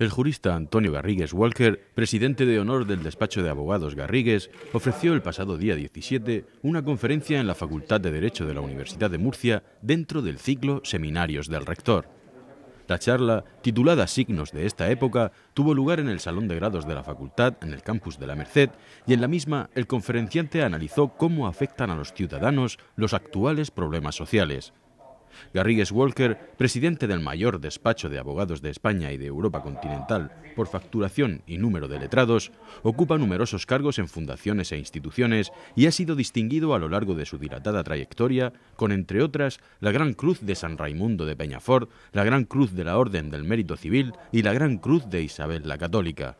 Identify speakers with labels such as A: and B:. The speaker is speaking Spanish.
A: El jurista Antonio Garrigues Walker, presidente de honor del despacho de abogados Garrigues, ofreció el pasado día 17 una conferencia en la Facultad de Derecho de la Universidad de Murcia dentro del ciclo Seminarios del Rector. La charla, titulada Signos de esta época, tuvo lugar en el Salón de Grados de la Facultad, en el campus de la Merced, y en la misma el conferenciante analizó cómo afectan a los ciudadanos los actuales problemas sociales. Garrigues Walker, presidente del mayor despacho de abogados de España y de Europa continental por facturación y número de letrados, ocupa numerosos cargos en fundaciones e instituciones y ha sido distinguido a lo largo de su dilatada trayectoria con, entre otras, la Gran Cruz de San Raimundo de Peñafort, la Gran Cruz de la Orden del Mérito Civil y la Gran Cruz de Isabel la Católica.